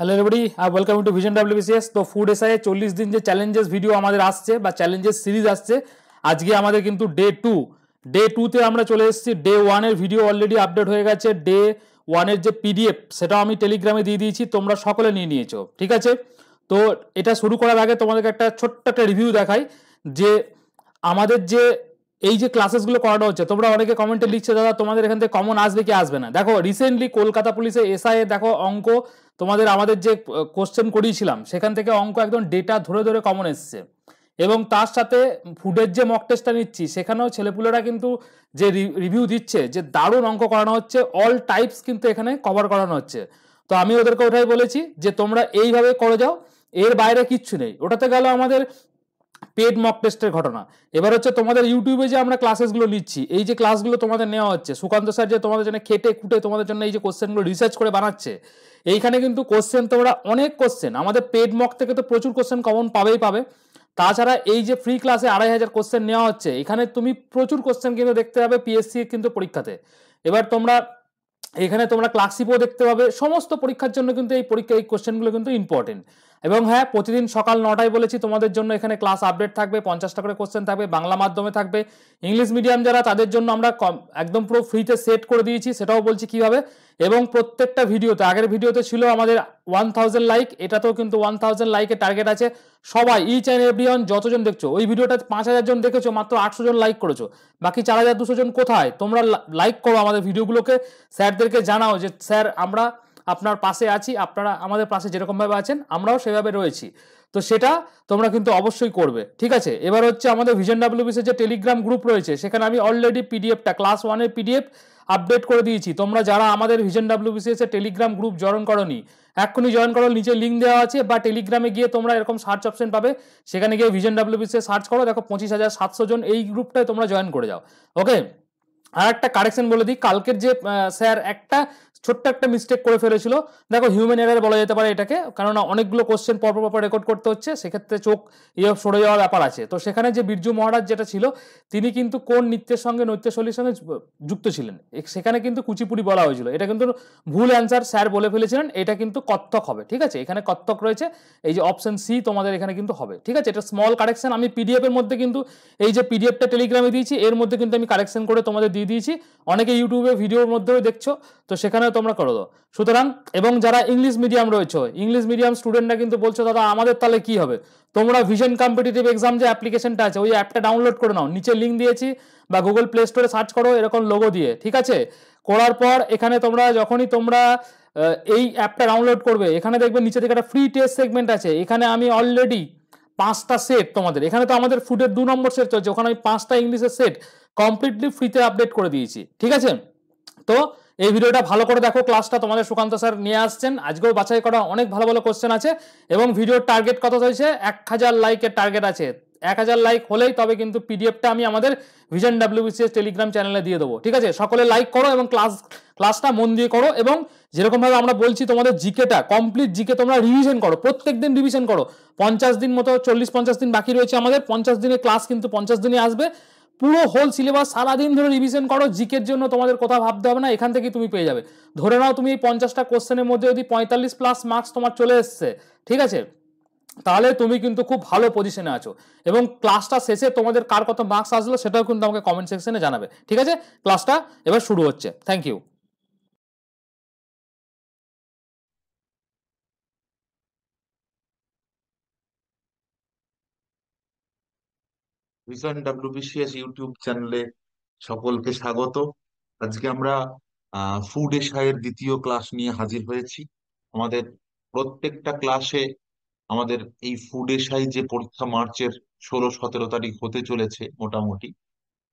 Hello every আর welcome to vision WBCS তো ফুড এসআইয়ে চল্লিশ দিন যে চ্যালেঞ্জেস ভিডিও আমাদের আসছে বা চ্যালেঞ্জেস সিরিজ আসছে আজকে আমাদের কিন্তু ডে টু ডে টুতে আমরা চলে এসেছি ডে ওয়ানের ভিডিও অলরেডি আপডেট হয়ে গেছে ডে ওয়ানের যে পিডিএফ সেটাও আমি টেলিগ্রামে দিয়ে দিয়েছি তোমরা সকলে নিয়ে নিয়েছো ঠিক আছে তো এটা শুরু করার আগে তোমাদেরকে একটা ছোট্ট একটা রিভিউ দেখাই যে আমাদের যে এই যে ক্লাসেসগুলো করানো হচ্ছে তোমরা অনেকে কমেন্টে লিখছে দাদা তোমাদের এখান থেকে কমন আসবে কি আসবে না দেখো রিসেন্টলি কলকাতা পুলিশে এসআইয়ে দেখো অঙ্ক তোমাদের আমাদের যে কোশ্চেন করিয়েছিলাম সেখান থেকে অঙ্ক একদম ডেটা ধরে ধরে কমন এসছে এবং তার সাথে ফুডের যে মক টেস্টটা নিচ্ছি সেখানেও ছেলেপুলেরা কিন্তু যে রিভিউ দিচ্ছে যে দারুণ অঙ্ক করানো হচ্ছে অল টাইপস কিন্তু এখানে কভার করানো হচ্ছে তো আমি ওদেরকে ওটাই বলেছি যে তোমরা এইভাবে করে যাও এর বাইরে কিচ্ছু নেই ওটাতে গেল আমাদের পেড মক টেস্টের ঘটনা এবার হচ্ছে তোমাদের ইউটিউবে যে আমরা ক্লাসেসগুলো নিচ্ছি এই যে ক্লাসগুলো তোমাদের নেওয়া হচ্ছে সুকান্ত স্যার যে তোমাদের জন্য খেটে খুঁটে তোমাদের জন্য এই যে কোশ্চেনগুলো রিসার্চ করে বানাচ্ছে এইখানে কিন্তু কোশ্চেন তোমরা অনেক কোশ্চেন আমাদের পেড মক থেকে তো প্রচুর কোশ্চেন কমন পাবেই পাবে তাছাড়া এই যে ফ্রি ক্লাসে আড়াই হাজার কোশ্চেন নেওয়া হচ্ছে এখানে তুমি প্রচুর কোশ্চেন কিন্তু দেখতে পাবে পিএসসি কিন্তু পরীক্ষাতে এবার তোমরা এখানে তোমরা ক্লাসিপও দেখতে পাবে সমস্ত পরীক্ষার জন্য কিন্তু এই পরীক্ষা এই কোশ্চেনগুলো কিন্তু ইম্পর্টেন্ট এবং হ্যাঁ প্রতিদিন সকাল নটায় বলেছি তোমাদের জন্য এখানে ক্লাস আপডেট থাকবে পঞ্চাশটা করে কোশ্চেন থাকবে বাংলা মাধ্যমে থাকবে ইংলিশ মিডিয়াম যারা তাদের জন্য আমরা একদম পুরো ফ্রিতে সেট করে দিয়েছি সেটাও বলছি কিভাবে এবং প্রত্যেকটা ভিডিওতে আগের ভিডিওতে ছিল আমাদের ওয়ান থাউজেন্ড লাইক এটাতেও কিন্তু ওয়ান থাউজেন্ড লাইকের টার্গেট আছে সবাই ইচ অ্যান্ড এভরি ওয়ান যতজন দেখছো ওই ভিডিওটা পাঁচ হাজার জন দেখেছো মাত্র আটশো জন লাইক করেছো বাকি চার হাজার দুশো জন কোথায় তোমরা লাইক করো আমাদের ভিডিওগুলোকে স্যারদেরকে জানাও যে স্যার আমরা আপনার পাশে আছি আপনারা আমাদের পাশে যেরকমভাবে আছেন আমরাও সেভাবে রয়েছি তো সেটা তোমরা কিন্তু অবশ্যই করবে ঠিক আছে এবার হচ্ছে আমাদের ভিজন ডাব্লিউবিসের যে টেলিগ্রাম গ্রুপ রয়েছে সেখানে আমি অলরেডি পিডিএফটা ক্লাস ওয়ানের পিডিএফ আপডেট করে দিয়েছি তোমরা যারা আমাদের vision WBCS telegram group join করনি এক্ষুনি জয়েন করো নিচে লিঙ্ক দেওয়া আছে বা টেলিগ্রামে গিয়ে তোমরা এরকম সার্চ অপশন পাবে সেখানে গিয়ে ভিজন ডাব্লিউবিসিএস সার্চ করো দেখো পঁচিশ হাজার সাতশো জন এই গ্রুপটায় তোমরা জয়েন করে যাও ওকে আর একটা কারেকশন বলে দিই কালকের যে স্যার একটা ছোট্ট একটা মিস্টেক করে ফেলেছিল দেখো হিউম্যান এরার বলা যেতে পারে এটাকে কেননা অনেকগুলো কোশ্চেন পরপর পরপর রেকর্ড করতে হচ্ছে সেক্ষেত্রে চোখ ইয়ে সরে যাওয়ার ব্যাপার আছে তো সেখানে যে বিরজু মহারাজ যেটা ছিল তিনি কিন্তু কোন নৃত্যের সঙ্গে নৃত্যশৈলীর সঙ্গে যুক্ত ছিলেন সেখানে কিন্তু কুচিপুড়ি বলা হয়েছিল এটা কিন্তু ভুল অ্যান্সার স্যার বলে ফেলেছিলেন এটা কিন্তু কত্থক হবে ঠিক আছে এখানে কত্থক রয়েছে এই যে অপশন সি তোমাদের এখানে কিন্তু হবে ঠিক আছে এটা স্মল কারেকশন আমি পিডিএফের মধ্যে কিন্তু এই যে পিডিএফটা টেলিগ্রামে দিয়েছি এর মধ্যে কিন্তু আমি কারেকশন করে তোমাদের দিয়ে দিয়েছি অনেকে ইউটিউবে ভিডিওর মধ্যেও দেখছো তো সেখানেও তোমরা করো দো সুতরাং এবং যারা ইংলিশ মিডিয়াম রয়েছে ইংলিশ মিডিয়াম স্টুডেন্টরা কিন্তু বলছো দাদা আমাদের তাহলে কি হবে তোমরা ভিশন কম্পিটিটিভ এক্সাম যে অ্যাপ্লিকেশনটা আছে ওই অ্যাপটা ডাউনলোড করে নাও নিচে লিঙ্ক দিয়েছি বা গুগল প্লে স্টোরে সার্চ করো এরকম লোগো দিয়ে ঠিক আছে করার পর এখানে তোমরা যখনই তোমরা এই অ্যাপটা ডাউনলোড করবে এখানে দেখবে নিচে থেকে একটা ফ্রি টেস্ট সেগমেন্ট আছে এখানে আমি অলরেডি পাঁচটা সেট তোমাদের এখানে তো আমাদের ফুডের দু নম্বর সেট চলছে ওখানে আমি পাঁচটা ইংলিশের সেট কমপ্লিটলি ফ্রিতে আপডেট করে দিয়েছি ঠিক আছে তো এই ভিডিওটা ভালো করে দেখো ক্লাসটা তোমাদের সুকান্ত স্যার নিয়ে আসছেন আজকেও বাছাই করা অনেক ভালো ভালো কোশ্চেন আছে এবং ভিডিওর টার্গেট কত হয়েছে এক হাজার লাইকের টার্গেট আছে এক হাজার লাইক হলেই তবে কিন্তু পিডিএফটা আমি আমাদের ভিজন ডাব্লিউবিসিএস টেলিগ্রাম চ্যানেলে দিয়ে দেবো ঠিক আছে সকলে লাইক করো এবং ক্লাস ক্লাসটা মন দিয়ে করো এবং যেরকমভাবে আমরা বলছি তোমাদের জিকেটা কমপ্লিট জিকে তোমরা রিভিশন করো প্রত্যেক দিন রিভিশন করো পঞ্চাশ দিন মতো চল্লিশ পঞ্চাশ দিন বাকি রয়েছে আমাদের পঞ্চাশ দিনের ক্লাস কিন্তু পঞ্চাশ দিনে আসবে পুরো হোল সিলেবাস সারাদিন ধরে রিভিশন করো জিকের জন্য তোমাদের কোথাও ভাবতে হবে না এখান থেকে তুমি পেয়ে যাবে ধরে নাও তুমি এই পঞ্চাশটা কোশ্চেনের মধ্যে যদি পঁয়তাল্লিশ প্লাস মার্কস তোমার চলে এসছে ঠিক আছে তাহলে তুমি কিন্তু খুব ভালো পজিশনে আছো এবং ক্লাসটা শেষে তোমাদের কার কত মার্কস আসলো সেটাও কিন্তু আমাকে কমেন্ট সেকশনে জানাবে ঠিক আছে ক্লাসটা এবার শুরু হচ্ছে thank you vision WBCS YouTube চ্যানেলে সকলকে স্বাগত আজকে আমরা ফুড এশায়ের দ্বিতীয় ক্লাস নিয়ে হাজির হয়েছি আমাদের প্রত্যেকটা ক্লাসে আমাদের এই ফুড এশাই যে পরীক্ষা মার্চের ষোলো সতেরো তারিখ হতে চলেছে মোটামুটি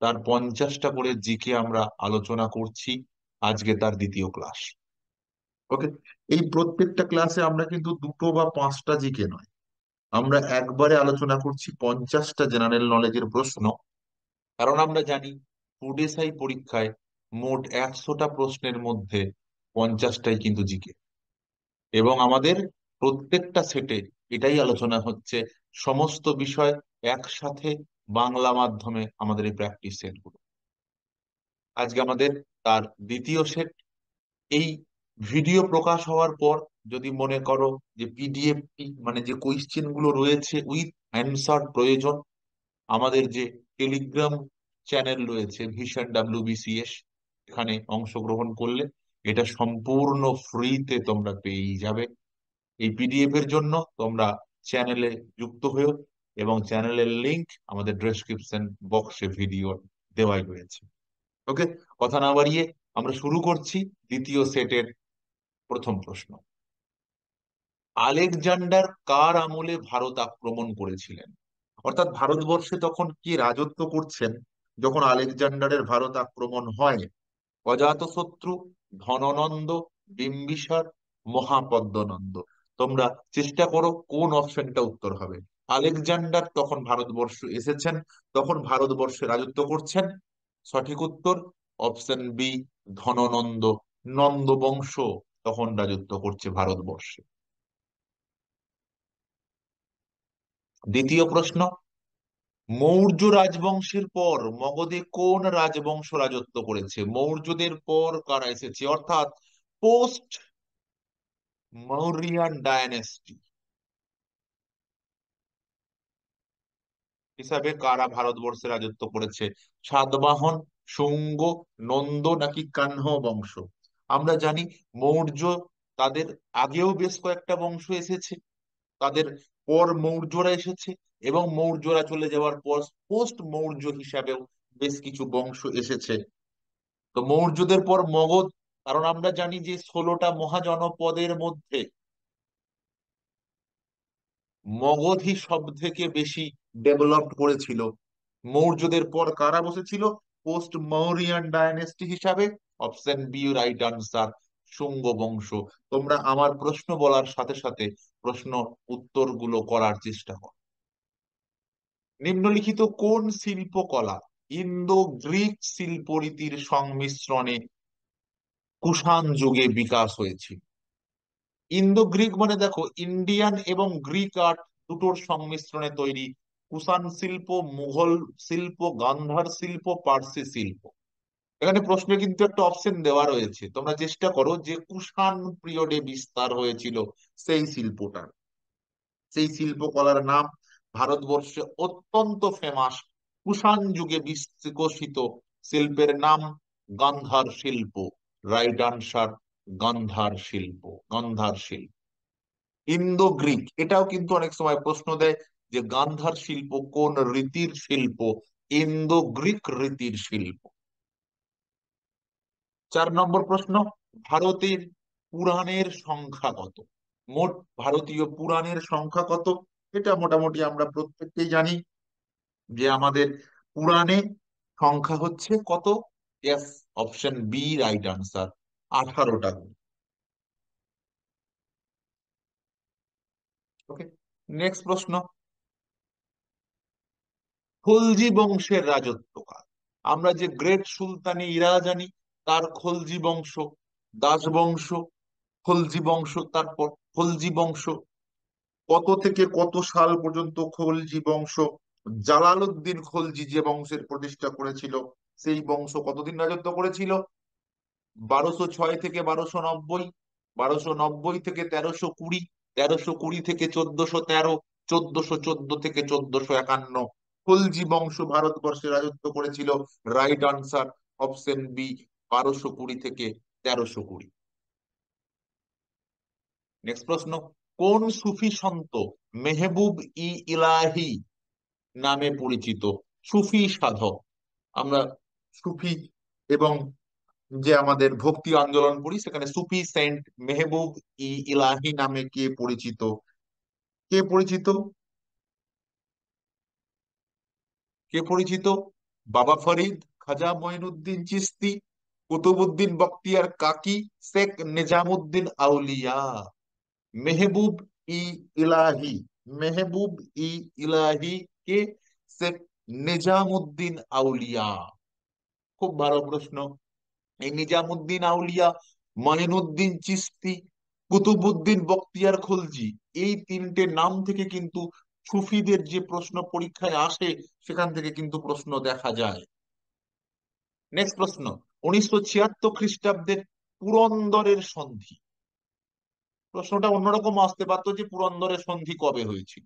তার পঞ্চাশটা করে জিকে আমরা আলোচনা করছি আজকে তার দ্বিতীয় ক্লাস ওকে এই প্রত্যেকটা ক্লাসে আমরা কিন্তু দুটো বা পাঁচটা জিকে নয় আমরা একবারে আলোচনা করছি পঞ্চাশটা জেনারেল নলেজের প্রশ্ন কারণ আমরা জানি ফুডেসাই পরীক্ষায় মোট একশোটা প্রশ্নের মধ্যে পঞ্চাশটাই কিন্তু জিকে এবং আমাদের প্রত্যেকটা সেটে এটাই আলোচনা হচ্ছে সমস্ত বিষয় একসাথে বাংলা মাধ্যমে আমাদের এই প্র্যাকটিস সেটগুলো আজকে আমাদের তার দ্বিতীয় সেট এই ভিডিও প্রকাশ হওয়ার পর যদি মনে করো যে পিডিএফ মানে যে কোয়েশ্চেন গুলো রয়েছে উইথ অ্যান্সার প্রয়োজন আমাদের যে টেলিগ্রাম চ্যানেল রয়েছে ভিশন ডাব্লিউবিসিএস এখানে অংশগ্রহণ করলে এটা সম্পূর্ণ ফ্রিতে তোমরা পেয়েই যাবে এই পিডিএফ এর জন্য তোমরা চ্যানেলে যুক্ত হয়েও এবং চ্যানেলের লিংক আমাদের ডেসক্রিপশন বক্সে ভিডিও দেওয়াই রয়েছে ওকে কথা না বাড়িয়ে আমরা শুরু করছি দ্বিতীয় সেটের প্রথম প্রশ্ন আলেকজান্ডার কার আমলে ভারত আক্রমণ করেছিলেন অর্থাৎ ভারতবর্ষে তখন কি রাজত্ব করছেন যখন আলেকজান্ডারের ভারত আক্রমণ হয় অজাতশত্রু ধননন্দ বিম্বিসার মহাপদ্মনন্দ তোমরা চেষ্টা করো কোন অপশনটা উত্তর হবে আলেকজান্ডার তখন ভারতবর্ষ এসেছেন তখন ভারতবর্ষে রাজত্ব করছেন সঠিক উত্তর অপশন বি ধননন্দ নন্দ বংশ তখন রাজত্ব করছে ভারতবর্ষে দ্বিতীয় প্রশ্ন মৌর্য রাজবংশের পর মগধে কোন রাজবংশ রাজত্ব করেছে মৌর্যদের পর কারা এসেছে অর্থাৎ পোস্ট মৌরিয়ান ডায়নেস্টি হিসাবে কারা ভারতবর্ষে রাজত্ব করেছে সাতবাহন শুঙ্গ নন্দ নাকি কাহ্ন বংশ আমরা জানি মৌর্য তাদের আগেও বেশ কয়েকটা বংশ এসেছে তাদের পর মৌর্যরা এসেছে এবং মৌর্যরা চলে যাওয়ার পর পোস্ট মৌর্য হিসাবেও বেশ কিছু বংশ এসেছে তো মৌর্যদের পর মগধ কারণ আমরা জানি যে ষোলোটা মহাজনপদের মধ্যে মগধই সব থেকে বেশি ডেভেলপড করেছিল মৌর্যদের পর কারা বসেছিল পোস্ট মৌরিয়ান ডায়নেস্টি হিসাবে option B right answer Shunga বংশ তোমরা আমার প্রশ্ন বলার সাথে সাথে প্রশ্ন উত্তরগুলো করার চেষ্টা কর নিম্নলিখিত কোন শিল্পকলা ইন্দো গ্রিক শিল্পরীতির সংমিশ্রণে কুষাণ যুগে বিকাশ হয়েছে ইন্দো গ্রিক মানে দেখো ইন্ডিয়ান এবং গ্রিক আর্ট দুটোর সংমিশ্রণে তৈরি কুষাণ শিল্প মুঘল শিল্প গান্ধার শিল্প পার্সি শিল্প এখানে প্রশ্নে কিন্তু একটা অপশন দেওয়া রয়েছে তোমরা চেষ্টা করো যে কুষাণ পিরিয়ডে বিস্তার হয়েছিল সেই শিল্পটার সেই শিল্পকলার নাম ভারতবর্ষে অত্যন্ত ফেমাস কুষাণ যুগে বিকশিত শিল্পের নাম গান্ধার শিল্প রাইট আনসার গান্ধার শিল্প গান্ধার শিল্প ইন্দো গ্রিক এটাও কিন্তু অনেক সময় প্রশ্ন দেয় যে গান্ধার শিল্প কোন রীতির শিল্প ইন্দো গ্রিক রীতির শিল্প চার নম্বর প্রশ্ন ভারতের পুরাণের সংখ্যা কত মোট ভারতীয় পুরাণের সংখ্যা কত এটা মোটামুটি আমরা প্রত্যেককেই জানি যে আমাদের পুরাণে সংখ্যা হচ্ছে কত অপশন বি রাইট আনসার আঠারোটা ওকে নেক্সট প্রশ্ন খলজি বংশের রাজত্বকাল আমরা যে গ্রেট সুলতানি ইরা জানি তার খলজি বংশ দাস বংশ খলজি বংশ তারপর খলজি বংশ কত থেকে কত সাল পর্যন্ত খলজি বংশ জালালউদ্দিন খলজি যে বংশের প্রতিষ্ঠা করেছিল সেই বংশ কতদিন রাজত্ব করেছিল বারোশো ছয় থেকে বারোশো নব্বই বারোশো নব্বই থেকে তেরোশো কুড়ি তেরোশো কুড়ি থেকে চোদ্দশো তেরো চোদ্দশো চোদ্দ থেকে চোদ্দশো একান্ন খলজি বংশ ভারতবর্ষে রাজত্ব করেছিল রাইট আনসার অপশন বি বারোশো কুড়ি থেকে তেরোশো কুড়ি নেক্সট প্রশ্ন কোন সুফি সন্ত মেহবুব ই ইলাহি নামে পরিচিত সুফি সাধক আমরা সুফি এবং যে আমাদের ভক্তি আন্দোলন করি সেখানে সুফি সেন্ট মেহবুব ই ইলাহি নামে কে পরিচিত কে পরিচিত কে পরিচিত বাবা ফরিদ খাজা মঈনুদ্দিন চিস্তি কুতুবুদ্দিন বক্তিয়ার কাকি শেখ নিজামুদ্দিন আউলিয়া মেহবুব ই ইলাহি মেহবুব ই ইলাহি কে শেখ নিজামুদ্দিন আউলিয়া খুব ভালো প্রশ্ন এই নিজামুদ্দিন আউলিয়া মাইনুদ্দিন চিস্তি কুতুবুদ্দিন বক্তিয়ার খলজি এই তিনটে নাম থেকে কিন্তু সুফিদের যে প্রশ্ন পরীক্ষায় আসে সেখান থেকে কিন্তু প্রশ্ন দেখা যায় নেক্সট প্রশ্ন উনিশশো ছিয়াত্তর খ্রিস্টাব্দের পুরন্দরের সন্ধি প্রশ্নটা অন্যরকম আসতে পারতো যে পুরন্দরের সন্ধি কবে হয়েছিল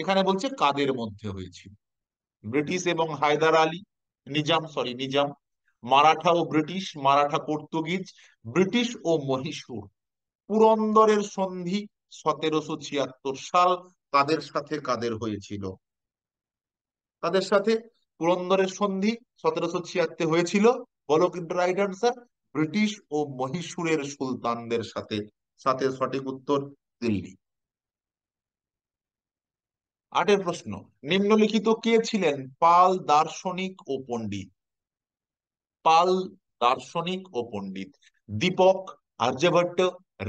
এখানে বলছে কাদের মধ্যে হয়েছিল ব্রিটিশ এবং হায়দার আলী নিজাম সরি নিজাম মারাঠা ও ব্রিটিশ মারাঠা পর্তুগিজ ব্রিটিশ ও মহীশূর পুরন্দরের সন্ধি সতেরোশো ছিয়াত্তর সাল কাদের সাথে কাদের হয়েছিল তাদের সাথে পুরন্দরের সন্ধি সতেরোশো ছিয়াত্তর হয়েছিল বলো কিন্তু রাইট আনসার ব্রিটিশ ও মহীশূরের সুলতানদের সাথে সাথে সঠিক উত্তর দিল্লি আটের প্রশ্ন নিম্নলিখিত কে ছিলেন পাল দার্শনিক ও পণ্ডিত পাল দার্শনিক ও পণ্ডিত দীপক আর্যভট্ট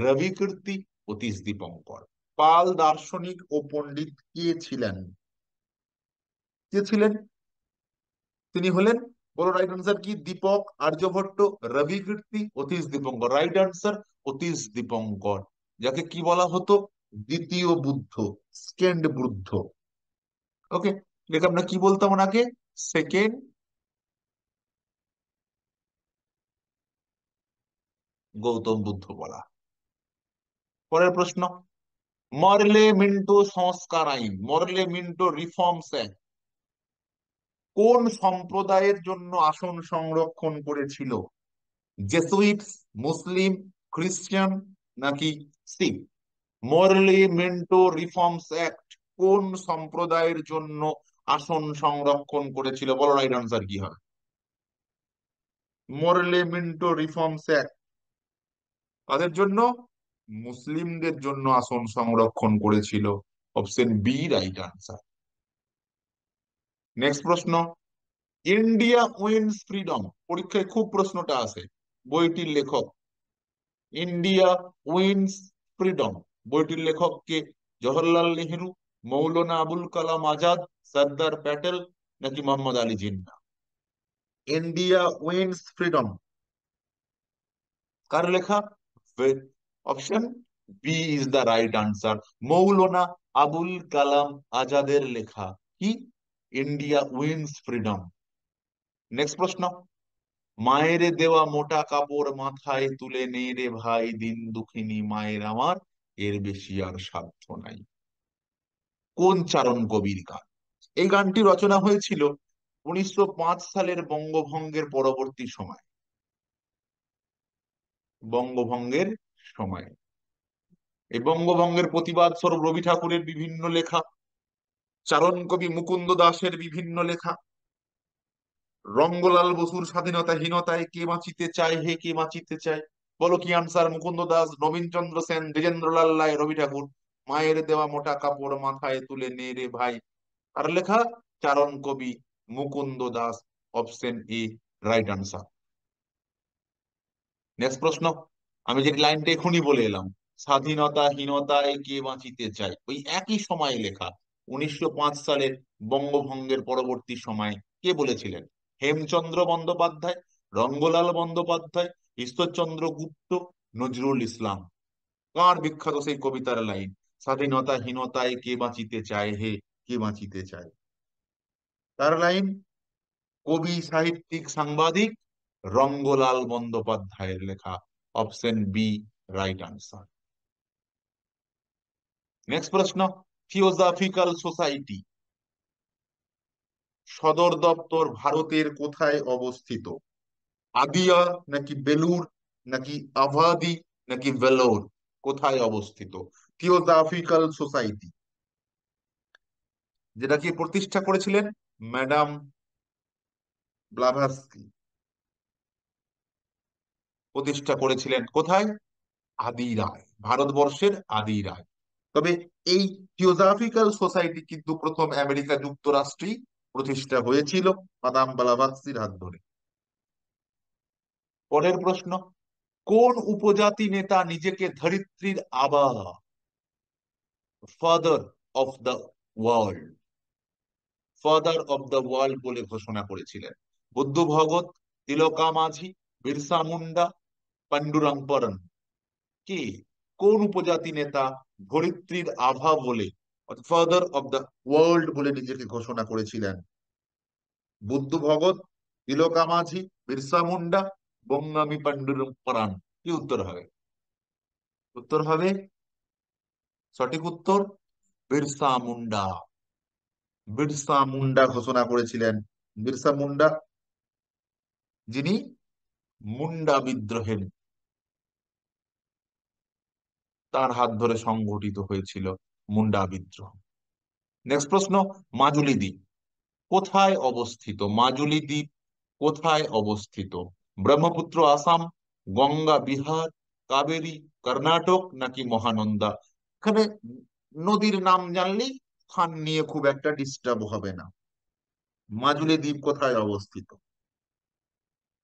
রবিকীর্তি অতীশ দীপঙ্কর পাল দার্শনিক ও পণ্ডিত কে ছিলেন কে ছিলেন তিনি হলেন বলো রাইট আনসার কি দীপক আর্যভট্ট রবি কীর্তি অতীশ দীপঙ্কর রাইট আনসার অতীশ দীপঙ্কর যাকে কি বলা হতো দ্বিতীয় বুদ্ধ সেকেন্ড বুদ্ধ ওকে যাকে আমরা কি বলতাম ওনাকে সেকেন্ড গৌতম বুদ্ধ বলা পরের প্রশ্ন মরলে মিন্টো সংস্কার আইন মরলে মিন্টো রিফর্মস অ্যাক্ট কোন সম্প্রদায়ের জন্য আসন সংরক্ষণ করেছিল জেসুইটস মুসলিম খ্রিস্টান নাকি শিখ মরলি মেন্টো রিফর্মস অ্যাক্ট কোন সম্প্রদায়ের জন্য আসন সংরক্ষণ করেছিল বলো রাইট আনসার কি হয় মরলি মিন্টো রিফর্মস অ্যাক্ট তাদের জন্য মুসলিমদের জন্য আসন সংরক্ষণ করেছিল option B right answer next প্রশ্ন ইন্ডিয়া উইন্স ফ্রিডম পরীক্ষায় খুব প্রশ্নটা আছে বইটির লেখক ইন্ডিয়া উইন্স ফ্রিডম বইটির লেখক কে জওহরলাল নেহরু মৌলানা আবুল কালাম আজাদ সর্দার প্যাটেল নাকি Mohammad Ali Jinnah India wins freedom কার লেখা option B is the right answer Maulana Abul Kalam আজাদের লেখা কি ইন্ডিয়া উইন্স ফ্রিডম নেক্সট প্রশ্ন মায়ের দেওয়া মোটা কাপড় মাথায় তুলে নে রে ভাই দিন দুঃখিনী মায়ের আমার এর বেশি আর সাধ্য নাই কোন চারণ কবির গান এই গানটি রচনা হয়েছিল উনিশশো সালের বঙ্গভঙ্গের পরবর্তী সময় বঙ্গভঙ্গের সময় এই বঙ্গভঙ্গের প্রতিবাদ স্বরূপ রবি ঠাকুরের বিভিন্ন লেখা চারণ কবি মুকুন্দ দাসের বিভিন্ন লেখা রঙ্গলাল বসুর স্বাধীনতাহীনতায় কে বাঁচিতে চায় হে কে বাঁচিতে চায় বলো কি আনসার মুকুন্দ দাস নবীনচন্দ্র সেন দ্বিজেন্দ্রলাল রায় রবি ঠাকুর মায়ের দেওয়া মোটা কাপড় মাথায় তুলে নে রে ভাই আর লেখা চারণ কবি Mukunda Das option A right answer next প্রশ্ন আমি যে লাইনটা এখনই বলে এলাম স্বাধীনতাহীনতায় কে বাঁচিতে চায় ওই একই সময় লেখা উনিশশো সালে বঙ্গভঙ্গের পরবর্তী সময়ে কে বলেছিলেন হেমচন্দ্র বন্দ্যোপাধ্যায় রঙ্গলাল বন্দ্যোপাধ্যায় ঈশ্বরচন্দ্র গুপ্ত নজরুল ইসলাম কার বিখ্যাত সেই কবিতার লাইন স্বাধীনতাহীনতায় কে বাঁচিতে চায় হে কে বাঁচিতে চায় তার লাইন কবি সাহিত্যিক সাংবাদিক রঙ্গলাল বন্দ্যোপাধ্যায়ের লেখা option B right answer next প্রশ্ন থিওজফিক্যাল সোসাইটি সদর দপ্তর ভারতের কোথায় অবস্থিত আদিয়া নাকি বেলুর নাকি আভাদি নাকি ভেলোর কোথায় অবস্থিত থিওজফিক্যাল সোসাইটি যেটা কি প্রতিষ্ঠা করেছিলেন ম্যাডাম ব্লাভাস্কি প্রতিষ্ঠা করেছিলেন কোথায় আদিরায় ভারতবর্ষের আদিরায় তবে এই থিওজফিক্যাল সোসাইটি কিন্তু প্রথম আমেরিকা যুক্তরাষ্ট্রেই প্রতিষ্ঠা হয়েছিল মাদাম বালাবাসির হাত ধরে পরের প্রশ্ন কোন উপজাতি নেতা নিজেকে ধরিত্রীর আবাহ father of the world father of the world বলে ঘোষণা করেছিলেন বুদ্ধ ভগত তিলকা মাঝি বিরসা মুন্ডা পান্ডুরং পরন কে কোন উপজাতি নেতা ধরিত্রীর আভা বলে ফাদার অব দ্য ওয়ার্ল্ড বলে নিজেকে ঘোষণা করেছিলেন বুদ্ধ ভগৎ তিলকা মাঝি বিরসা মুন্ডা বঙ্গামি পাণ্ডুরম পরাণ কি উত্তর হবে উত্তর হবে সঠিক উত্তর বিরসা মুন্ডা বিরসা মুন্ডা ঘোষণা করেছিলেন বিরসা মুন্ডা যিনি মুন্ডা বিদ্রোহের তার হাত ধরে সংঘটিত হয়েছিল মুন্ডা বিদ্রোহ নেক্সট প্রশ্ন মাজুলি দ্বীপ কোথায় অবস্থিত মাজুলি দ্বীপ কোথায় অবস্থিত ব্রহ্মপুত্র আসাম গঙ্গা বিহার কাবেরী কর্ণাটক নাকি মহানন্দা এখানে নদীর নাম জানলেই স্থান নিয়ে খুব একটা ডিস্টার্ব হবে না মাজুলি দ্বীপ কোথায় অবস্থিত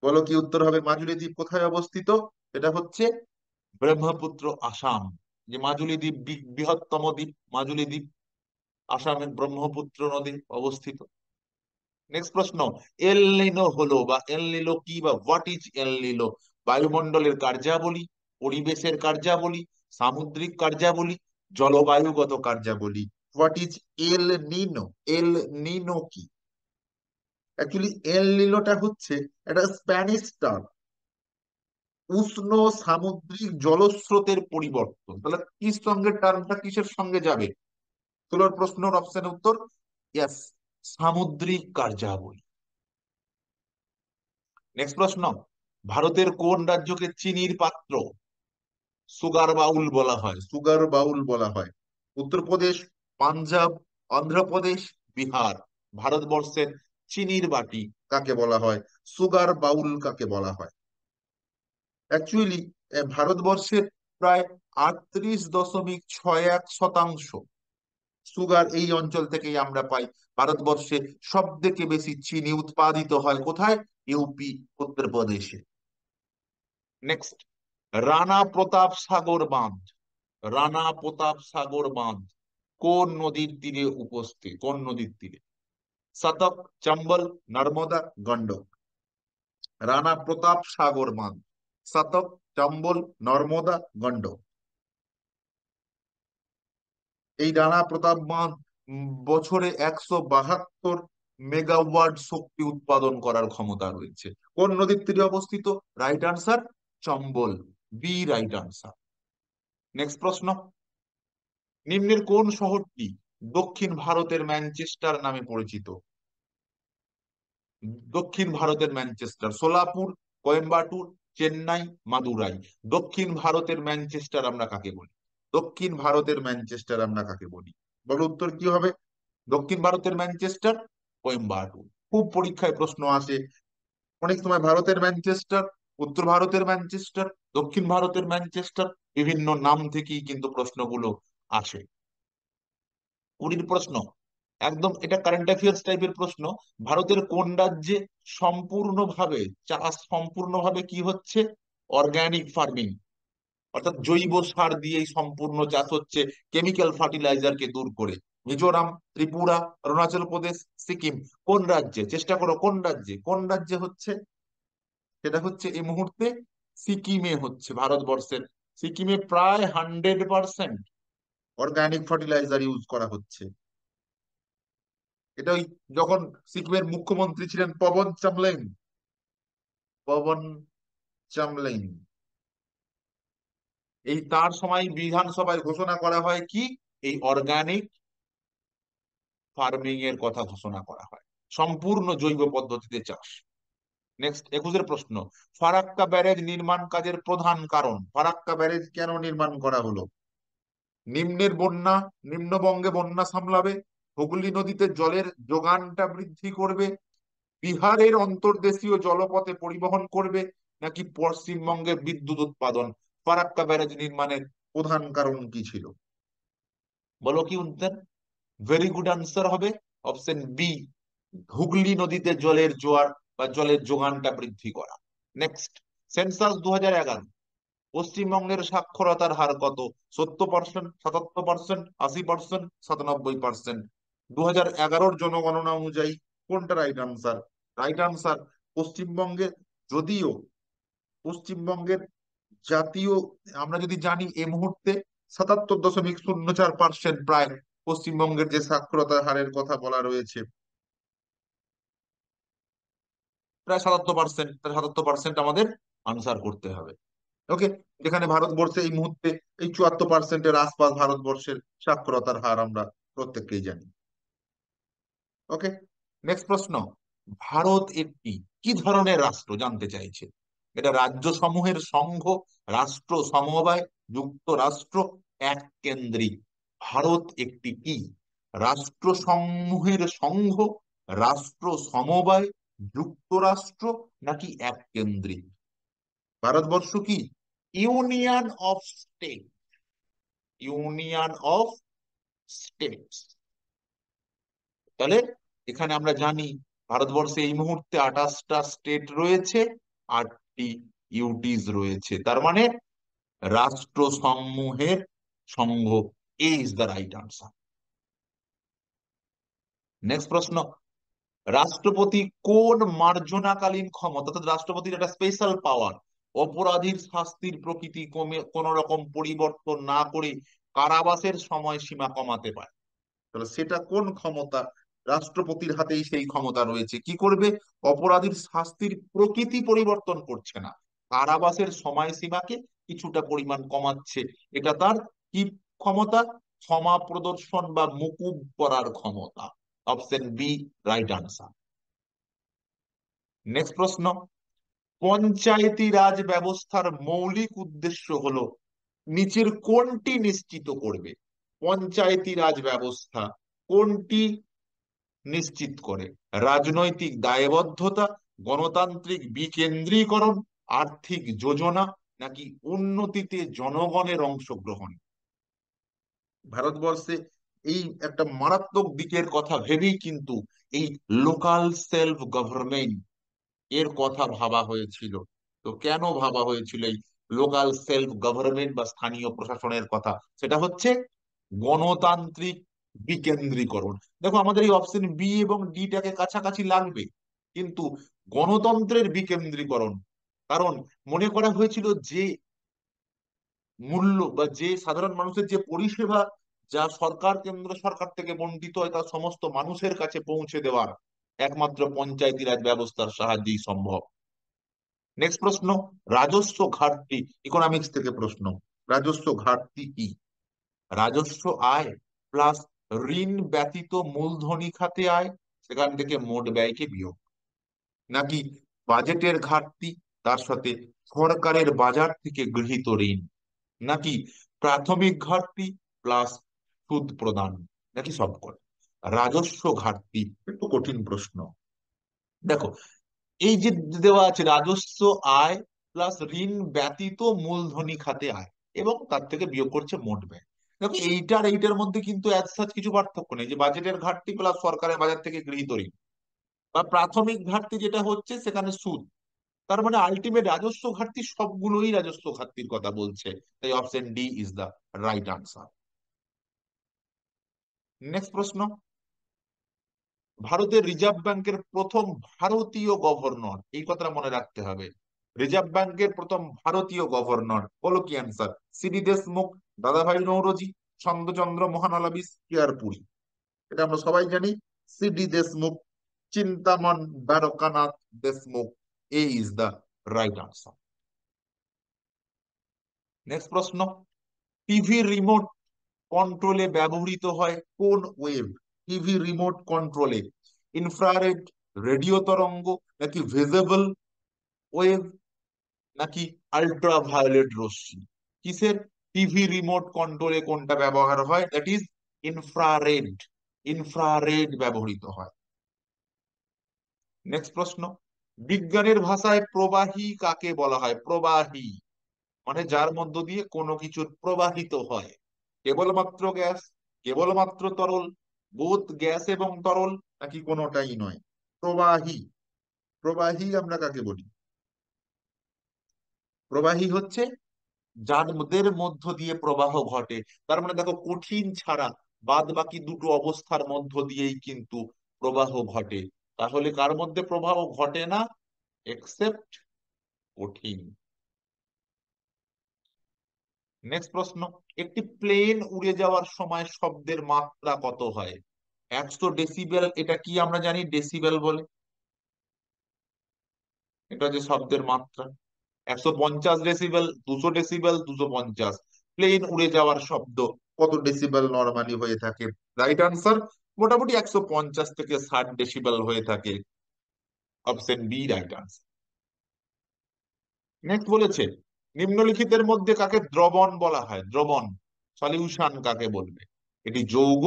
বলো কি উত্তর হবে মাজুলি দ্বীপ কোথায় অবস্থিত এটা হচ্ছে ব্রহ্মপুত্র আসাম যে মাজুলি দ্বীপ বৃহত্তম দ্বীপ মাজুলি দ্বীপ আসামের ব্রহ্মপুত্র নদী অবস্থিত নেক্সট প্রশ্ন এল নিনো হলো বা এল নিলো কি বা হোয়াট ইজ এল নিলো বায়ুমণ্ডলের কার্যাবলী পরিবেশের কার্যাবলী সামুদ্রিক কার্যাবলী জলবায়ুগত কার্যাবলী হোয়াট ইজ এল নিনো এল নিনো কি অ্যাকচুয়ালি এল নিলোটা হচ্ছে একটা স্প্যানিশ টার্ম উষ্ণ সামুদ্রিক জলস্রোতের পরিবর্তন তাহলে কি সঙ্গে টার্মটা কিসের সঙ্গে যাবে তোলার প্রশ্ন অপশন উত্তর ইয়াস সামুদ্রিক কার্যাবলী নেক্সট প্রশ্ন ভারতের কোন রাজ্যকে চিনির পাত্র সুগার বাউল বলা হয় সুগার বাউল বলা হয় উত্তরপ্রদেশ পাঞ্জাব অন্ধ্রপ্রদেশ বিহার ভারতবর্ষের চিনির বাটি কাকে বলা হয় সুগার বাউল কাকে বলা হয় অ্যাকচুয়ালি ভারতবর্ষের প্রায় আটত্রিশ দশমিক ছয় এক শতাংশ সুগার এই অঞ্চল থেকেই আমরা পাই ভারতবর্ষে সব থেকে বেশি চিনি উৎপাদিত হয় কোথায় ইউপি উত্তরপ্রদেশে নেক্সট রানা প্রতাপ সাগর বাঁধ রানা প্রতাপ সাগর বাঁধ কোন নদীর তীরে উপস্থিত কোন নদীর তীরে শতক চম্বল নর্মদা গণ্ডক রানা প্রতাপ সাগর বাঁধ সাতক চম্বল নর্মদা গণ্ড এই ডানা প্রতাপ বাঁধ বছরে একশো বাহাত্তর মেগাওয়াট শক্তি উৎপাদন করার ক্ষমতা রয়েছে কোন নদীর তীরে অবস্থিত right answer Chambal B right answer next প্রশ্ন নিম্নের কোন শহরটি দক্ষিণ ভারতের ম্যানচেস্টার নামে পরিচিত দক্ষিণ ভারতের ম্যানচেস্টার সোলাপুর কোয়েম্বাটুর চেন্নাই মাদুরাই দক্ষিণ ভারতের ম্যানচেস্টার আমরা কাকে বলি দক্ষিণ ভারতের ম্যানচেস্টার আমরা কাকে বলি বলো উত্তর কি হবে দক্ষিণ ভারতের ম্যানচেস্টার কোয়েম্বাটুর খুব পরীক্ষায় প্রশ্ন আসে অনেক সময় ভারতের ম্যানচেস্টার উত্তর ভারতের ম্যানচেস্টার দক্ষিণ ভারতের ম্যানচেস্টার বিভিন্ন নাম থেকেই কিন্তু প্রশ্নগুলো আসে কুড়ির প্রশ্ন একদম এটা কারেন্ট অ্যাফেয়ার্স টাইপের প্রশ্ন ভারতের কোন রাজ্যে সম্পূর্ণভাবে চাষ সম্পূর্ণভাবে কি হচ্ছে অর্গানিক ফার্মিং অর্থাৎ জৈব সার দিয়েই সম্পূর্ণ চাষ হচ্ছে কেমিক্যাল ফার্টিলাইজারকে দূর করে মিজোরাম ত্রিপুরা অরুণাচল প্রদেশ সিকিম কোন রাজ্যে চেষ্টা করো কোন রাজ্যে কোন রাজ্যে হচ্ছে সেটা হচ্ছে এই মুহূর্তে সিকিমে হচ্ছে ভারতবর্ষের সিকিমে প্রায় hundred percent organic fertilizer use করা হচ্ছে এটা ওই যখন সিকিমের মুখ্যমন্ত্রী ছিলেন পবন চামলেন পবন চামলেন এই তার সময় বিধানসভায় ঘোষণা করা হয় কি এই অর্গানিক ফার্মিং এর কথা ঘোষণা করা হয় সম্পূর্ণ জৈব পদ্ধতিতে চাষ নেক্সট একুশের প্রশ্ন ফারাক্কা ব্যারেজ নির্মাণ কাজের প্রধান কারণ ফারাক্কা ব্যারেজ কেন নির্মাণ করা হলো নিম্নের বন্যা নিম্নবঙ্গে বন্যা সামলাবে হুগলি নদীতে জলের যোগানটা বৃদ্ধি করবে বিহারের অন্তর্দেশীয় জলপথে পরিবহন করবে নাকি পশ্চিমবঙ্গে বিদ্যুৎ উৎপাদন ফারাক্কা ব্যারাজ নির্মাণের প্রধান কারণ কি ছিল বলো কি উত্তর ভেরি গুড আনসার হবে অপশন বি হুগলি নদীতে জলের জোয়ার বা জলের যোগানটা বৃদ্ধি করা নেক্সট সেন্সাস দু হাজার এগারো পশ্চিমবঙ্গের সাক্ষরতার হার কত সত্তর পার্সেন্ট সাতাত্তর পার্সেন্ট আশি পার্সেন্ট সাতানব্বই পার্সেন্ট দু জনগণনা অনুযায়ী কোনটা রাইট আনসার রাইট আনসার পশ্চিমবঙ্গে যদিও পশ্চিমবঙ্গের জাতীয় আমরা যদি জানি এই মুহূর্তে সাতাত্তর দশমিক শূন্য চার পার্সেন্ট প্রায় পশ্চিমবঙ্গের যে সাক্ষরতার হারের কথা বলা রয়েছে প্রায় সাতাত্তর পার্সেন্ট সাতাত্তর পার্সেন্ট আমাদের আনসার করতে হবে ওকে যেখানে ভারতবর্ষে এই মুহূর্তে এই চুয়াত্তর পার্সেন্টের আশপাশ ভারতবর্ষের সাক্ষরতার হার আমরা প্রত্যেককেই জানি ওকে নেক্সট প্রশ্ন ভারত একটি কি ধরনের রাষ্ট্র জানতে চাইছে এটা রাজ্য সমূহের সংঘ রাষ্ট্র সমবায় যুক্ত রাষ্ট্র এক কেন্দ্রিক ভারত একটি কি রাষ্ট্র সমূহের সংঘ রাষ্ট্র সমবায় যুক্তরাষ্ট্র নাকি এক কেন্দ্রিক ভারতবর্ষ কি union of state union of states তাহলে এখানে আমরা জানি ভারতবর্ষে এই মুহূর্তে আঠাশটা স্টেট রয়েছে আটটি ইউটিজ রয়েছে তার মানে রাষ্ট্র সমূহের সংঘ A is the right answer next প্রশ্ন রাষ্ট্রপতি কোন মার্জনাকালীন ক্ষমতা অর্থাৎ রাষ্ট্রপতির একটা স্পেশাল পাওয়ার অপরাধীর শাস্তির প্রকৃতি কমে কোন রকম পরিবর্তন না করে কারাবাসের সময়সীমা কমাতে পারে তাহলে সেটা কোন ক্ষমতা রাষ্ট্রপতির হাতেই সেই ক্ষমতা রয়েছে কি করবে অপরাধীর শাস্তির প্রকৃতি পরিবর্তন করছে না কারাবাসের সময়সীমাকে কিছুটা পরিমাণ কমাচ্ছে এটা তার কি ক্ষমতা ক্ষমা প্রদর্শন বা মুকুব করার ক্ষমতা option B right answer next প্রশ্ন পঞ্চায়েতি রাজ ব্যবস্থার মৌলিক উদ্দেশ্য হলো নিচের কোনটি নিশ্চিত করবে পঞ্চায়েতি রাজ ব্যবস্থা কোনটি নিশ্চিত করে রাজনৈতিক দায়বদ্ধতা গণতান্ত্রিক বিকেন্দ্রীকরণ আর্থিক যোজনা নাকি উন্নতিতে জনগণের অংশগ্রহণ ভারতবর্ষে এই একটা মারাত্মক দিকের কথা ভেবেই কিন্তু এই লোকাল সেলফ গভর্নমেন্ট এর কথা ভাবা হয়েছিল তো কেন ভাবা হয়েছিল এই লোকাল সেলফ গভর্নমেন্ট বা স্থানীয় প্রশাসনের কথা সেটা হচ্ছে গণতান্ত্রিক বিকেন্দ্রীকরণ দেখো আমাদের এই অপশন বি এবং ডিটাকে কাছাকাছি লাগবে কিন্তু গণতন্ত্রের বিকেন্দ্রীকরণ কারণ মনে করা হয়েছিল যে মূল্য বা যে সাধারণ মানুষের যে পরিষেবা যা সরকার কেন্দ্র সরকার থেকে বন্টিত হয় তা সমস্ত মানুষের কাছে পৌঁছে দেওয়ার একমাত্র পঞ্চায়েতি রাজ ব্যবস্থার সাহায্যেই সম্ভব নেক্সট প্রশ্ন রাজস্ব ঘাটতি ইকোনমিক্স থেকে প্রশ্ন রাজস্ব ঘাটতি কি রাজস্ব আয় প্লাস ঋণ ব্যতীত মূলধনী খাতে আয় সেখান থেকে মোট ব্যয়কে বিয়োগ নাকি বাজেটের ঘাটতি তার সাথে সরকারের বাজার থেকে গৃহীত ঋণ নাকি প্রাথমিক ঘাটতি প্লাস সুদ প্রদান নাকি সবকটা রাজস্ব ঘাটতি একটু কঠিন প্রশ্ন দেখো এই যে দেওয়া আছে রাজস্ব আয় প্লাস ঋণ ব্যতীত মূলধনী খাতে আয় এবং তার থেকে বিয়োগ করছে মোট ব্যয় দেখো এইটার এইটার মধ্যে কিন্তু কিছু পার্থক্য নেই যে বাজেটের ঘাটতি প্লাস সরকারের বাজার থেকে গৃহীত ঋণ বা প্রাথমিক ঘাটতি যেটা হচ্ছে সেখানে সুদ তার মানে আলটিমেট রাজস্ব ঘাটতি সবগুলোই রাজস্ব ঘাটতির কথা বলছে তাই option D is the right answer next প্রশ্ন ভারতের রিজার্ভ ব্যাংকের প্রথম ভারতীয় গভর্নর এই কথাটা মনে রাখতে হবে রিজার্ভ ব্যাংকের প্রথম ভারতীয় গভর্নর বলো কি অ্যান্সার সিডি দেশমুখ দাদাভাই নৌরজি ছন্দচন্দ্র মহানলাবিস কেয়ার এটা আমরা সবাই জানি C D Deshmukh Chintaman Dwarkanath Deshmukh A is the right answer next প্রশ্ন টিভি রিমোট কন্ট্রোলে ব্যবহৃত হয় কোন ওয়েভ টিভি রিমোট কন্ট্রোলে ইনফ্রারেড রেডিও তরঙ্গ নাকি ভিজেবল ওয়েভ নাকি আল্ট্রাভায়োলেট রশ্মি কিসের টিভি রিমোট কন্ট্রোলে কোনটা ব্যবহার হয় দ্যাট ইজ ইনফ্রারেড ইনফ্রারেড ব্যবহৃত হয় নেক্সট প্রশ্ন বিজ্ঞানের ভাষায় প্রবাহী কাকে বলা হয় প্রবাহী মানে যার মধ্য দিয়ে কোনো কিছুর প্রবাহিত হয় কেবলমাত্র গ্যাস কেবলমাত্র তরল বোধ গ্যাস এবং তরল নাকি কোনোটাই নয় প্রবাহী প্রবাহী আমরা কাকে বলি প্রবাহী হচ্ছে যাদের মধ্য দিয়ে প্রবাহ ঘটে তার মানে দেখো কঠিন ছাড়া বাদ বাকি দুটো অবস্থার মধ্য দিয়েই কিন্তু প্রবাহ ঘটে তাহলে কার মধ্যে প্রবাহ ঘটে না এক্সেপ্ট কঠিন নেক্সট প্রশ্ন একটি প্লেন উড়ে যাওয়ার সময় শব্দের মাত্রা কত হয় একশো ডেসিবেল এটা কি আমরা জানি ডেসিবেল বলে এটা যে শব্দের মাত্রা একশো পঞ্চাশ ডেসিবেল দুশো ডেসিবেল দুশো পঞ্চাশ প্লেন উড়ে যাওয়ার শব্দ কত ডেসিবেল নরমালি হয়ে থাকে রাইট আনসার মোটামুটি একশো পঞ্চাশ থেকে ষাট ডেসিবেল হয়ে থাকে option B right answer next বলেছে নিম্নলিখিতের মধ্যে কাকে দ্রবণ বলা হয় দ্রবণ সলিউশন কাকে বলবে এটি যৌগ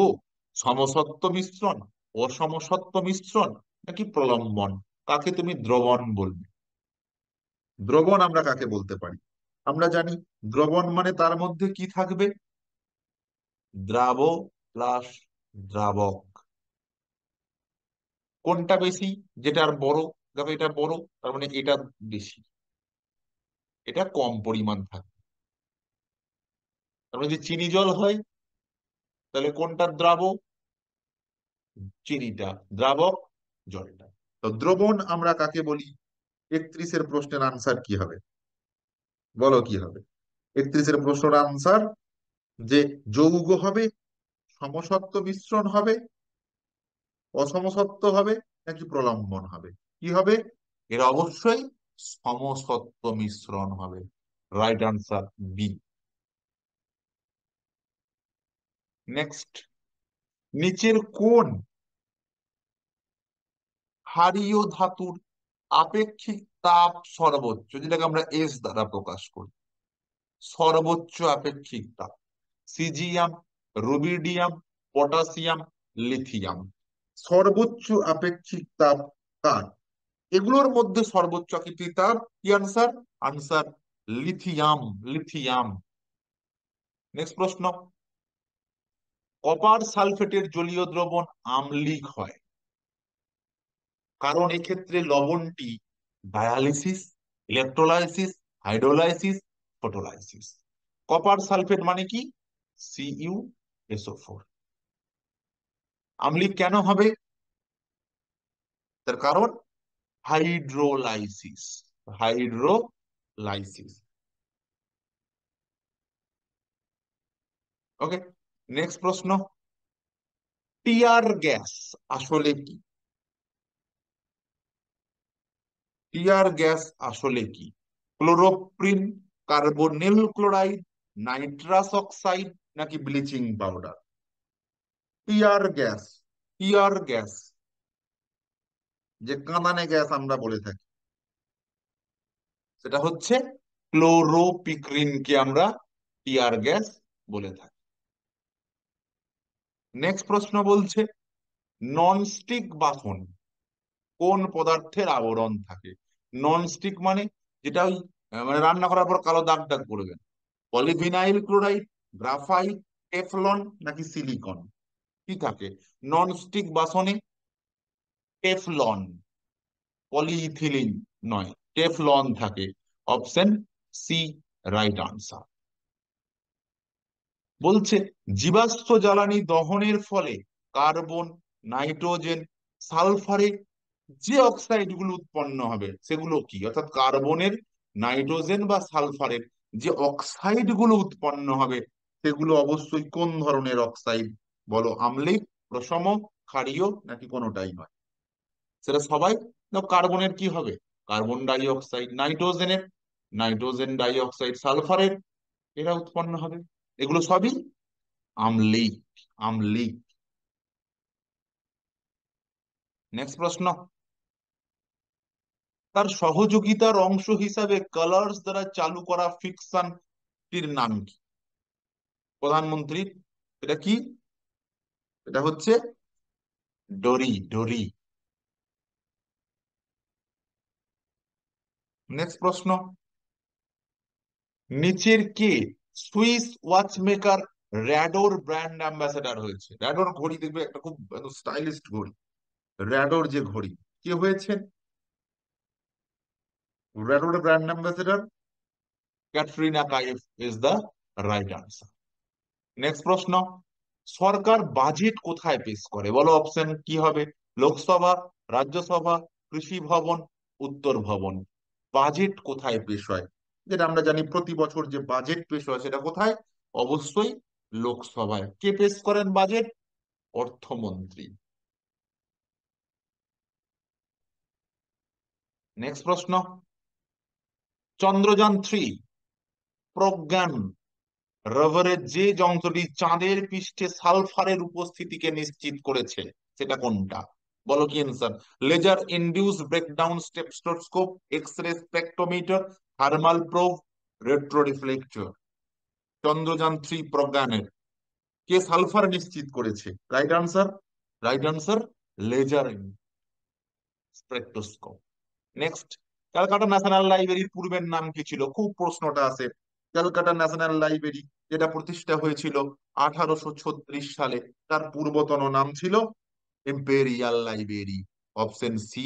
সমসত্ব মিশ্রণ অসমসত্ব মিশ্রণ নাকি প্রলম্বন কাকে তুমি দ্রবণ বলবে দ্রবণ আমরা কাকে বলতে পারি আমরা জানি দ্রবণ মানে তার মধ্যে কি থাকবে দ্রাব প্লাস দ্রাবক কোনটা বেশি যেটা আর বড় দেখো এটা বড় তার মানে এটা বেশি এটা কম পরিমাণ থাকে তার মানে যে চিনি জল হয় তাহলে কোনটা দ্রাব চিনিটা দ্রাবক জলটা তো দ্রবণ আমরা কাকে বলি একত্রিশের প্রশ্নের আনসার কি হবে বলো কি হবে একত্রিশের প্রশ্নের আনসার যে যৌগ হবে সমসত্ব মিশ্রণ হবে অসমসত্ব হবে নাকি প্রলম্বন হবে কি হবে এর অবশ্যই সমসত্ব মিশ্রণ হবে রাইট আনসার বি নেক্সট নিচের কোন ক্ষারীয় ধাতুর আপেক্ষিক তাপ সর্বোচ্চ যেটাকে আমরা এস দ্বারা প্রকাশ করি সর্বোচ্চ আপেক্ষিক তাপ সিজিয়াম রুবিডিয়াম পটাশিয়াম লিথিয়াম সর্বোচ্চ আপেক্ষিক তাপ কার এগুলোর মধ্যে সর্বোচ্চ আকৃতি তাপ কি answer answer lithium lithium next প্রশ্ন কপার সালফেটের জলীয় দ্রবণ আমলিক হয় কারণ এক্ষেত্রে লবণটি dialysis electrolysis hydrolysis photolysis copper sulphate মানে কি সিইউ এসও ফোর আমলি কেন হবে তার কারণ হাইড্রোলাইসিস হাইড্রোলাইসিস ওকে নেক্সট প্রশ্ন টিয়ার গ্যাস আসলে কি টিয়ার গ্যাস আসলে কি chloroprene carbonyl chloride nitrous oxide নাকি bleaching powder tear gas tear gas যে কাঁদানে গ্যাস আমরা বলে থাকি সেটা হচ্ছে ক্লোরোপিক্রিন কে আমরা টিয়ার গ্যাস বলে থাকি নেক্সট প্রশ্ন বলছে ননস্টিক বাসন কোন পদার্থের আবরণ থাকে নন স্টিক মানে যেটা ওই মানে রান্না করার পর কালো দাগ দাগ পড়বে পলিভিনাইল ক্লোরাইড গ্রাফাইট টেফলন নাকি সিলিকন কি থাকে নন স্টিক বাসনে টেফলন পলিথিলিন নয় টেফলন থাকে অপশন সি রাইট আনসার বলছে জীবাশ্ম জ্বালানি দহনের ফলে কার্বন নাইট্রোজেন সালফারে যে অক্সাইড গুলো উৎপন্ন হবে সেগুলো কি অর্থাৎ কার্বনের নাইট্রোজেন বা সালফারের যে অক্সাইড গুলো উৎপন্ন হবে সেগুলো অবশ্যই কোন ধরনের অক্সাইড বলো আমলিক প্রসম ক্ষারীয় নাকি কোনোটাই নয় সেটা সবাই না কার্বনের কি হবে কার্বন ডাই অক্সাইড নাইট্রোজেনের নাইট্রোজেন ডাই অক্সাইড সালফারের এরা উৎপন্ন হবে এগুলো সবই আমলিক আমলিক নেক্সট প্রশ্ন তার সহযোগিতার অংশ হিসাবে কালার্স দ্বারা চালু করা ফিকশনটির নাম কি প্রধানমন্ত্রী এটা কি এটা হচ্ছে ডরি ডরি নেক্সট প্রশ্ন নিচের কে সুইস ওয়াচমেকার র্যাডোর ব্র্যান্ড অ্যাম্বাসেডার হয়েছে র্যাডোর ঘড়ি দেখবে একটা খুব স্টাইলিস্ট ঘড়ি র্যাডোর যে ঘড়ি কে হয়েছেন Railroad brand ambassador Katrina Kaif is the right answer. Next প্রশ্ন সরকার বাজেট কোথায় পেশ করে বলো অপশন কি হবে লোকসভা রাজ্যসভা কৃষি ভবন উত্তর ভবন বাজেট কোথায় পেশ হয় যেটা আমরা জানি প্রতি বছর যে বাজেট পেশ হয় সেটা কোথায় অবশ্যই লোকসভায় কে পেশ করেন বাজেট অর্থমন্ত্রী নেক্সট প্রশ্ন চন্দ্রযান থ্রি প্রজ্ঞান রভারের যে যন্ত্রটি চাঁদের পৃষ্ঠে সালফারের উপস্থিতিকে নিশ্চিত করেছে সেটা কোনটা বলো কি answer laser induce breakdown spectroscope X ray spectrometer thermal probe retro reflector Chandrayaan three প্রজ্ঞানের কে সালফার নিশ্চিত করেছে right answer right answer laser spectroscope next Calcutta national লাইব্রেরির পূর্বের নাম কি ছিল খুব প্রশ্নটা আছে ক্যালকাটা ন্যাশনাল লাইব্রেরি যেটা প্রতিষ্ঠা হয়েছিল আঠারোশো ছত্রিশ সালে তার পূর্বতন নাম ছিল imperial library option C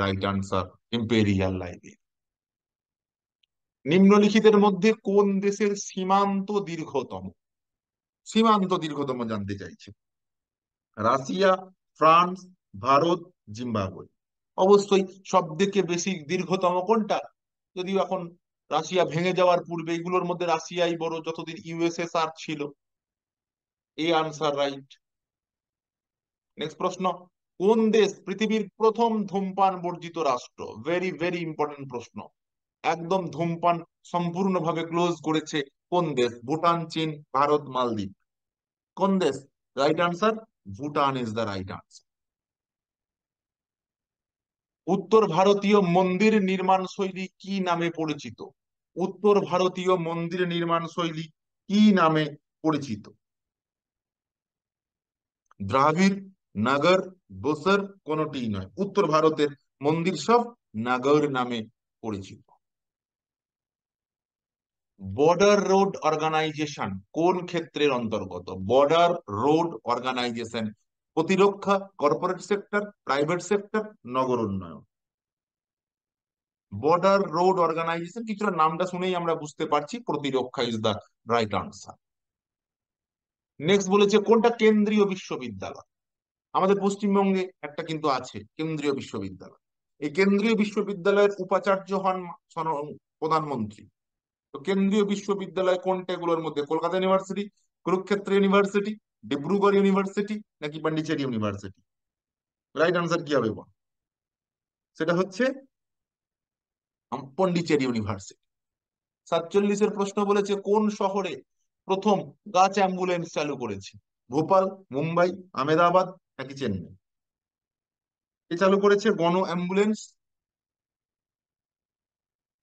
right answer imperial library নিম্নলিখিতের মধ্যে কোন দেশের সীমান্ত দীর্ঘতম সীমান্ত দীর্ঘতম জানতে চাইছে রাশিয়া ফ্রান্স ভারত জিম্বাবুয়ে অবশ্যই সব থেকে বেশি দীর্ঘতম কোনটা যদিও এখন রাশিয়া ভেঙে যাওয়ার পূর্বে এগুলোর মধ্যে রাশিয়াই বড় যতদিন ইউএসএসআর ছিল এই আনসার রাইট নেক্সট প্রশ্ন কোন দেশ পৃথিবীর প্রথম ধূমপান বর্জিত রাষ্ট্র ভেরি ভেরি ইম্পর্টেন্ট প্রশ্ন একদম ধূমপান সম্পূর্ণভাবে ক্লোজ করেছে কোন দেশ ভুটান চীন ভারত মালদ্বীপ কোন দেশ right answer Bhutan is the right answer উত্তর ভারতীয় মন্দির নির্মাণ শৈলী কি নামে পরিচিত উত্তর ভারতীয় মন্দির নির্মাণ শৈলী কি নামে পরিচিত দ্রাবিড় নাগর বসর কোনটি নয় উত্তর ভারতের মন্দির সব নাগর নামে পরিচিত বর্ডার রোড অর্গানাইজেশন কোন ক্ষেত্রের অন্তর্গত বর্ডার রোড অর্গানাইজেশন প্রতিরক্ষা কর্পোরেট সেক্টর প্রাইভেট সেক্টর নগর উন্নয়ন বর্ডার রোড অর্গানাইজেশন কিছুটা নামটা শুনেই আমরা বুঝতে পারছি প্রতিরক্ষা is the right answer next বলেছে কোনটা কেন্দ্রীয় বিশ্ববিদ্যালয় আমাদের পশ্চিমবঙ্গে একটা কিন্তু আছে কেন্দ্রীয় বিশ্ববিদ্যালয় এই কেন্দ্রীয় বিশ্ববিদ্যালয়ের উপাচার্য হন প্রধানমন্ত্রী তো কেন্দ্রীয় বিশ্ববিদ্যালয় কোনটা এগুলোর মধ্যে Kolkata university Kurukshetra university Dibrugarh university নাকি পান্ডিচেরি ইউনিভার্সিটি রাইট আনসার কি হবে বল সেটা হচ্ছে পন্ডিচেরি ইউনিভার্সিটি সাতচল্লিশের প্রশ্ন বলেছে কোন শহরে প্রথম গাছ অ্যাম্বুলেন্স চালু করেছে ভোপাল মুম্বাই আহমেদাবাদ নাকি চেন্নাই এ চালু করেছে গণ অ্যাম্বুলেন্স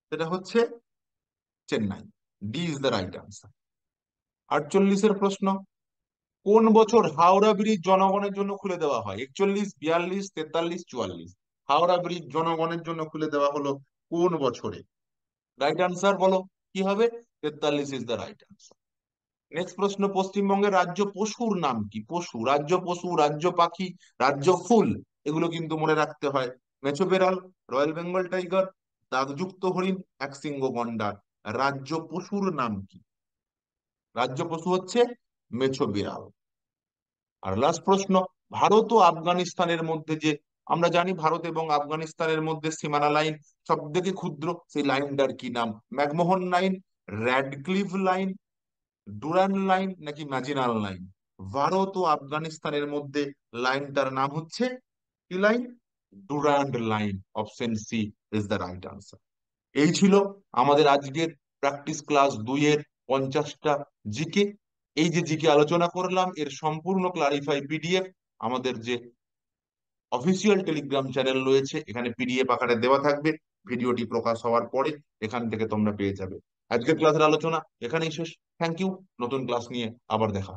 সেটা হচ্ছে Chennai D is the right answer আটচল্লিশের প্রশ্ন কোন বছর হাওড়া ব্রিজ জনগণের জন্য খুলে দেওয়া হয় একচল্লিশ বিয়াল্লিশ তেতাল্লিশ চুয়াল্লিশ হাওড়া ব্রিজ জনগণের জন্য খুলে দেওয়া হলো কোন বছরে রাইট আনসার বলো কি হবে তেতাল্লিশ is the right answer next প্রশ্ন পশ্চিমবঙ্গের রাজ্য পশুর নাম কি পশু রাজ্য পশু রাজ্য পাখি রাজ্য ফুল এগুলো কিন্তু মনে রাখতে হয় মেছো বেড়াল রয়্যাল বেঙ্গল টাইগার দাগযুক্ত হরিণ এক একশৃঙ্গ গন্ডার রাজ্য পশুর নাম কি রাজ্য পশু হচ্ছে মেছো বিড়াল আর লাস্ট প্রশ্ন ভারত ও আফগানিস্তানের মধ্যে যে আমরা জানি ভারত এবং আফগানিস্তানের মধ্যে সীমানা লাইন সব থেকে ক্ষুদ্র সেই লাইনটার কি নাম McMahon line Radcliffe line Durand line নাকি ম্যাজিনাল লাইন ভারত ও আফগানিস্তানের মধ্যে লাইনটার নাম হচ্ছে কি line Durand line option C is the right answer এই ছিল আমাদের আজকের প্র্যাকটিস ক্লাস দুইয়ের পঞ্চাশটা জিকে এই যে জিকে আলোচনা করলাম এর সম্পূর্ণ ক্লারিফাই পিডিএফ আমাদের যে অফিসিয়াল টেলিগ্রাম চ্যানেল রয়েছে এখানে পিডিএফ আকারে দেওয়া থাকবে ভিডিওটি প্রকাশ হওয়ার পরে এখান থেকে তোমরা পেয়ে যাবে আজকের ক্লাসের আলোচনা এখানেই শেষ থ্যাংক ইউ নতুন ক্লাস নিয়ে আবার দেখা